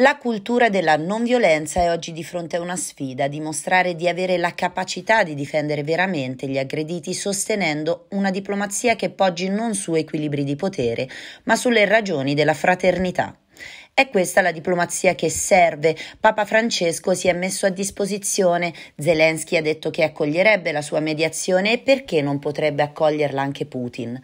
La cultura della non violenza è oggi di fronte a una sfida, dimostrare di avere la capacità di difendere veramente gli aggrediti sostenendo una diplomazia che poggi non su equilibri di potere, ma sulle ragioni della fraternità. È questa la diplomazia che serve. Papa Francesco si è messo a disposizione, Zelensky ha detto che accoglierebbe la sua mediazione e perché non potrebbe accoglierla anche Putin.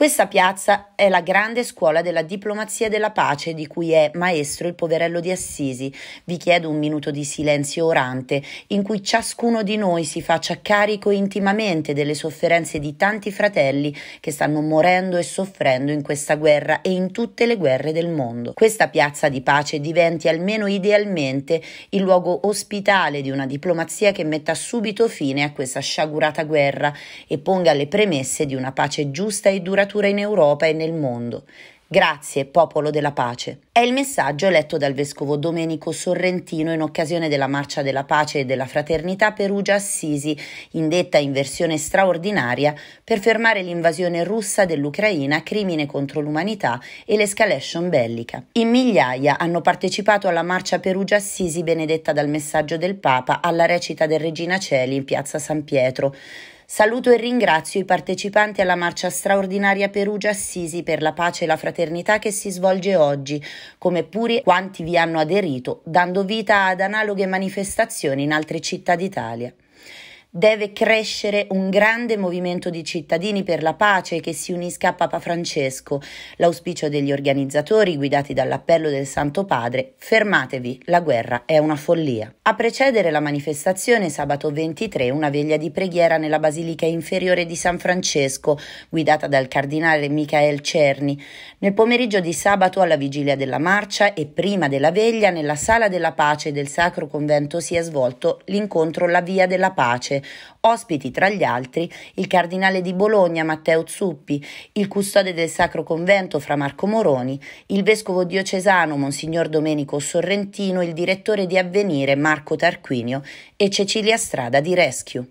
Questa piazza è la grande scuola della diplomazia della pace di cui è maestro il poverello di Assisi. Vi chiedo un minuto di silenzio orante in cui ciascuno di noi si faccia carico intimamente delle sofferenze di tanti fratelli che stanno morendo e soffrendo in questa guerra e in tutte le guerre del mondo. Questa piazza di pace diventi almeno idealmente il luogo ospitale di una diplomazia che metta subito fine a questa sciagurata guerra e ponga le premesse di una pace giusta e duratura letteratura in Europa e nel mondo. Grazie, popolo della pace. È il messaggio letto dal vescovo Domenico Sorrentino in occasione della Marcia della Pace e della Fraternità Perugia Assisi, indetta in versione straordinaria per fermare l'invasione russa dell'Ucraina, crimine contro l'umanità e l'escalation bellica. In migliaia hanno partecipato alla Marcia Perugia Assisi benedetta dal messaggio del Papa alla recita del Regina Celi in piazza San Pietro. Saluto e ringrazio i partecipanti alla marcia straordinaria Perugia Assisi per la pace e la fraternità che si svolge oggi, come pure quanti vi hanno aderito, dando vita ad analoghe manifestazioni in altre città d'Italia deve crescere un grande movimento di cittadini per la pace che si unisca a Papa Francesco. L'auspicio degli organizzatori, guidati dall'appello del Santo Padre, fermatevi, la guerra è una follia. A precedere la manifestazione, sabato 23, una veglia di preghiera nella Basilica Inferiore di San Francesco, guidata dal cardinale Michael Cerni. Nel pomeriggio di sabato, alla vigilia della marcia e prima della veglia, nella Sala della Pace del Sacro Convento si è svolto l'incontro La Via della Pace ospiti tra gli altri il cardinale di Bologna Matteo Zuppi, il custode del Sacro Convento fra Marco Moroni, il vescovo diocesano Monsignor Domenico Sorrentino, il direttore di Avvenire Marco Tarquinio e Cecilia Strada di Rescue.